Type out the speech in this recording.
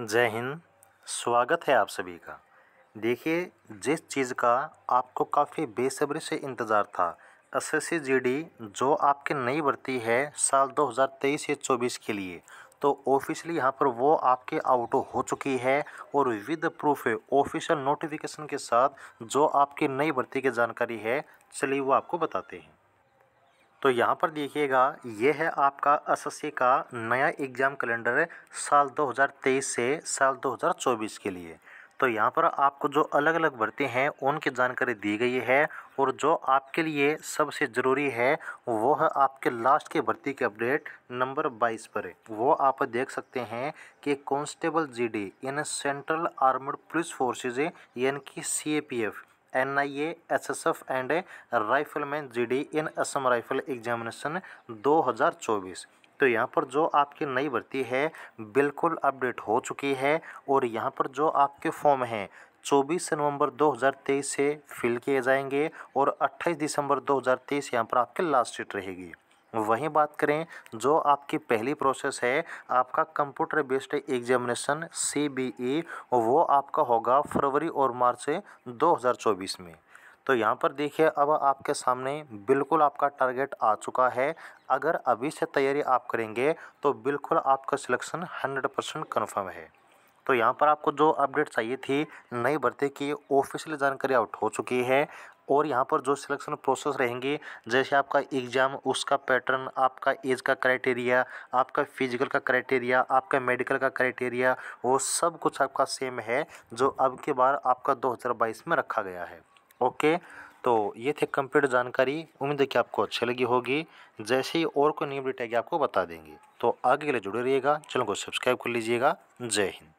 जय हिंद स्वागत है आप सभी का देखिए जिस चीज़ का आपको काफ़ी बेसब्री से इंतज़ार था एस एस जो आपकी नई भर्ती है साल 2023 या 24 के लिए तो ऑफिशियली यहाँ पर वो आपके आउट हो चुकी है और विद प्रूफ ऑफिशियल नोटिफिकेशन के साथ जो आपकी नई भर्ती की जानकारी है चलिए वो आपको बताते हैं तो यहाँ पर देखिएगा ये है आपका सी का नया एग्ज़ाम कैलेंडर है साल 2023 से साल 2024 के लिए तो यहाँ पर आपको जो अलग अलग भर्ती हैं उनकी जानकारी दी गई है और जो आपके लिए सबसे ज़रूरी है वो है आपके लास्ट के भर्ती के अपडेट नंबर 22 पर है वो आप देख सकते हैं कि constable GD in central armed police forces यानी कि C N I A S S F and rifleman G D in Assam rifle examination 2024 तो यहाँ पर जो आपकी नई भर्ती है बिल्कुल अपडेट हो चुकी है और यहाँ पर जो आपके फॉर्म हैं 24 नवंबर 2023 से फिल किए जाएंगे और 28 दिसंबर 2023 यहाँ पर आपकी लास्ट डेट रहेगी वहीं बात करें जो आपकी पहली प्रोसेस है आपका computer based examination C B E वो आपका होगा फरवरी और मार्च 2024 में तो यहाँ पर देखिए अब आपके सामने बिल्कुल आपका टारगेट आ चुका है अगर अभी से तैयारी आप करेंगे तो बिल्कुल आपका सिलेक्शन 100 परसेंट कन्फर्म है तो यहाँ पर आपको जो अपडेट चाहिए थी नई भर्ती की ऑफिशियल जानकारी आउट हो चुकी है और यहाँ पर जो सिलेक्शन प्रोसेस रहेंगे जैसे आपका एग्ज़ाम उसका पैटर्न आपका एज का क्राइटेरिया आपका फिजिकल का क्राइटेरिया आपका मेडिकल का क्राइटेरिया वो सब कुछ आपका सेम है जो अब के बार आपका 2022 में रखा गया है ओके तो ये थे कंप्लीट जानकारी उम्मीद है कि आपको अच्छी लगी होगी जैसे ही और कोई नियम डिटेगी आपको बता देंगे तो आगे के लिए जुड़े रहिएगा चैनल को सब्सक्राइब कर लीजिएगा जय हिंद